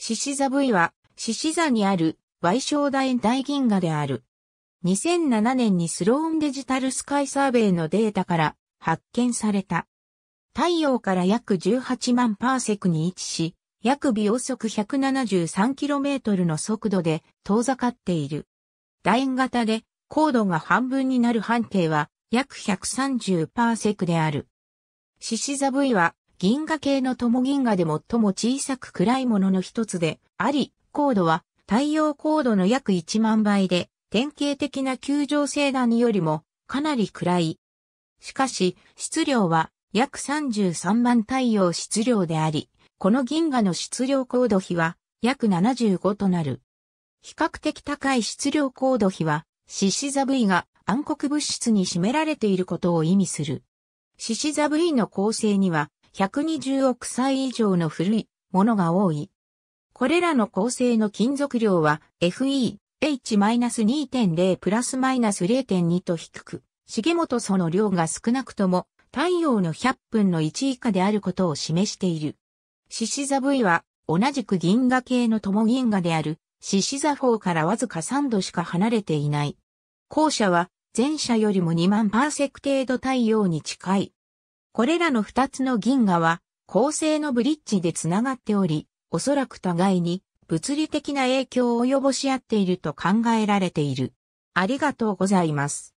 獅子座部位は、獅子座にある、賠償代大銀河である。2007年にスローンデジタルスカイサーベイのデータから発見された。太陽から約18万パーセクに位置し、約微秒速 173km の速度で遠ざかっている。楕円型で高度が半分になる半径は約130パーセクである。獅子座 V は銀河系の友銀河で最も小さく暗いものの一つであり、高度は太陽高度の約1万倍で、典型的な球状星団よりもかなり暗い。しかし、質量は約33万太陽質量であり、この銀河の質量高度比は約75となる。比較的高い質量高度比は、獅子座イが暗黒物質に占められていることを意味する。獅子座イの構成には120億歳以上の古いものが多い。これらの構成の金属量は FE、H-2.0 プラスマイナス0.2と低く、重本その量が少なくとも太陽の100分の1以下であることを示している。獅子座 V は同じく銀河系の共銀河である獅子座4からわずか3度しか離れていない。後者は前者よりも2万パーセク程度太陽に近いこれらの二つの銀河は、恒星のブリッジでつながっており、おそらく互いに物理的な影響を及ぼし合っていると考えられている。ありがとうございます。